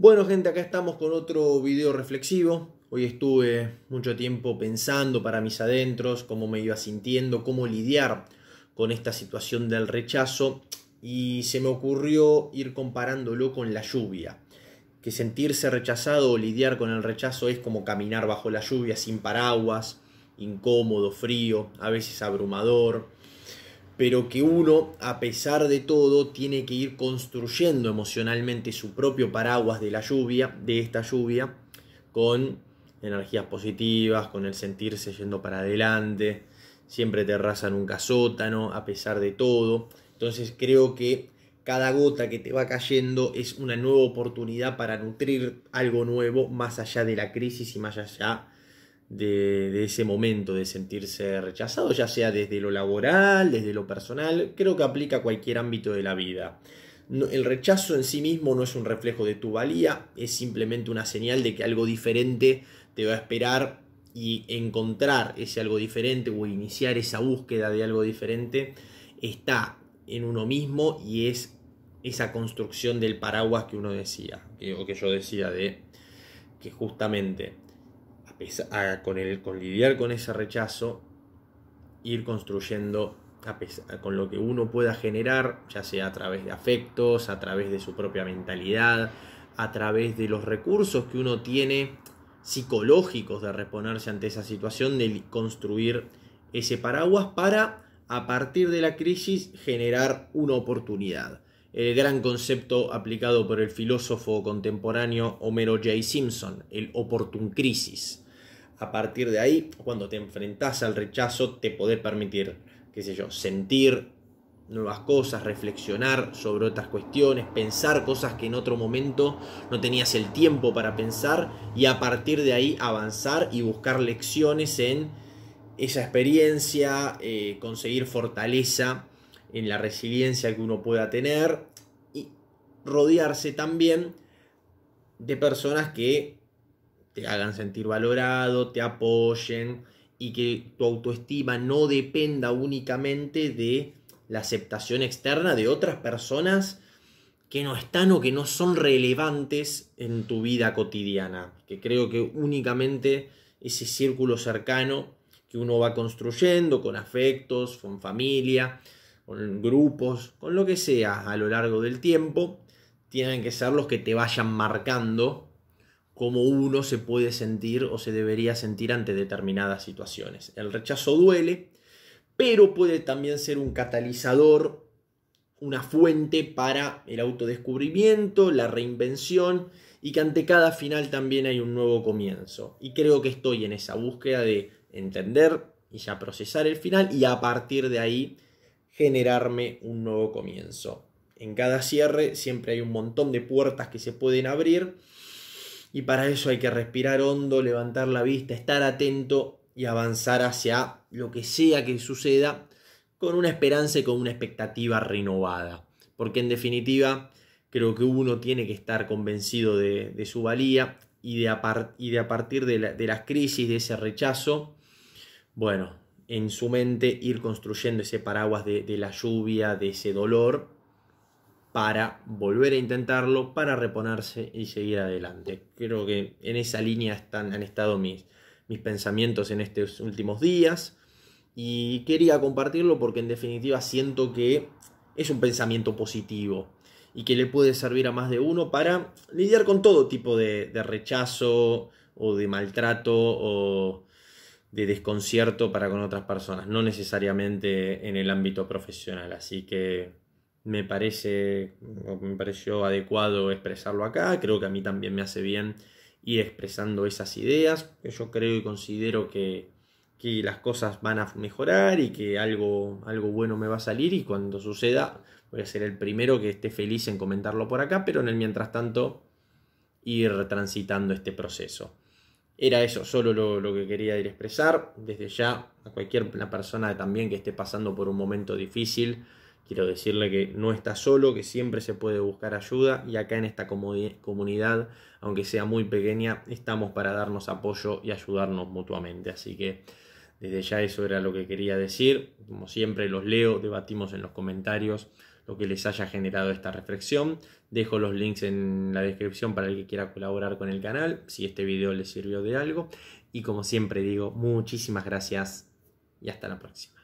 Bueno gente, acá estamos con otro video reflexivo. Hoy estuve mucho tiempo pensando para mis adentros cómo me iba sintiendo, cómo lidiar con esta situación del rechazo y se me ocurrió ir comparándolo con la lluvia. Que sentirse rechazado o lidiar con el rechazo es como caminar bajo la lluvia sin paraguas, incómodo, frío, a veces abrumador pero que uno, a pesar de todo, tiene que ir construyendo emocionalmente su propio paraguas de la lluvia, de esta lluvia, con energías positivas, con el sentirse yendo para adelante, siempre terraza un casótano, a pesar de todo. Entonces creo que cada gota que te va cayendo es una nueva oportunidad para nutrir algo nuevo más allá de la crisis y más allá de, ese momento de sentirse rechazado, ya sea desde lo laboral, desde lo personal, creo que aplica a cualquier ámbito de la vida. el rechazo en sí mismo no es un reflejo de tu valía, es simplemente una señal de que algo diferente te va a esperar y encontrar ese algo diferente o iniciar esa búsqueda de algo diferente está en uno mismo y es esa construcción del paraguas que uno decía, o que yo decía de que justamente con, con lidiar con ese rechazo, ir construyendo con lo que uno pueda generar, ya sea a través de afectos, a través de su propia mentalidad, a través de los recursos que uno tiene psicológicos de reponerse ante esa situación, de construir ese paraguas para, a partir de la crisis, generar una oportunidad. El gran concepto aplicado por el filósofo contemporáneo Homero J. Simpson, el oportun crisis a partir de ahí, cuando te enfrentás al rechazo, te podés permitir, qué sé yo, sentir nuevas cosas, reflexionar sobre otras cuestiones, pensar cosas que en otro momento no tenías el tiempo para pensar y a partir de ahí avanzar y buscar lecciones en esa experiencia, eh, conseguir fortaleza en la resiliencia que uno pueda tener y rodearse también de personas que hagan sentir valorado, te apoyen y que tu autoestima no dependa únicamente de la aceptación externa de otras personas que no están o que no son relevantes en tu vida cotidiana. Que creo que únicamente ese círculo cercano que uno va construyendo con afectos, con familia, con grupos, con lo que sea a lo largo del tiempo, tienen que ser los que te vayan marcando cómo uno se puede sentir o se debería sentir ante determinadas situaciones. El rechazo duele, pero puede también ser un catalizador, una fuente para el autodescubrimiento, la reinvención y que ante cada final también hay un nuevo comienzo. Y creo que estoy en esa búsqueda de entender y ya procesar el final y a partir de ahí generarme un nuevo comienzo. En cada cierre siempre hay un montón de puertas que se pueden abrir y para eso hay que respirar hondo, levantar la vista, estar atento y avanzar hacia lo que sea que suceda con una esperanza y con una expectativa renovada. Porque en definitiva creo que uno tiene que estar convencido de, su valía y de, a, partir de, la, las crisis, de ese rechazo, bueno, en su mente ir construyendo ese paraguas de la lluvia, de ese dolor para volver a intentarlo, para reponerse y seguir adelante. Creo que en esa línea están, han estado mis, mis pensamientos en estos últimos días y quería compartirlo porque en definitiva siento que es un pensamiento positivo y que le puede servir a más de uno para lidiar con todo tipo de, de rechazo o de maltrato o de desconcierto para con otras personas, no necesariamente en el ámbito profesional. Así que me parece, me pareció adecuado expresarlo acá, creo que a mí también me hace bien ir expresando esas ideas, yo creo y considero que, que las cosas van a mejorar y que algo, algo bueno me va a salir y cuando suceda voy a ser el primero que esté feliz en comentarlo por acá, pero en el mientras tanto ir transitando este proceso. Era eso solo lo, lo que quería ir expresar. Desde ya, a cualquier persona también que esté pasando por un momento difícil, Quiero decirle que no está solo, que siempre se puede buscar ayuda y acá en esta comunidad, aunque sea muy pequeña, estamos para darnos apoyo y ayudarnos mutuamente. Así que desde ya eso era lo que quería decir. Como siempre los leo, debatimos en los comentarios lo que les haya generado esta reflexión. Dejo los links en la descripción para el que quiera colaborar con el canal, si este video les sirvió de algo. Y como siempre digo, muchísimas gracias y hasta la próxima.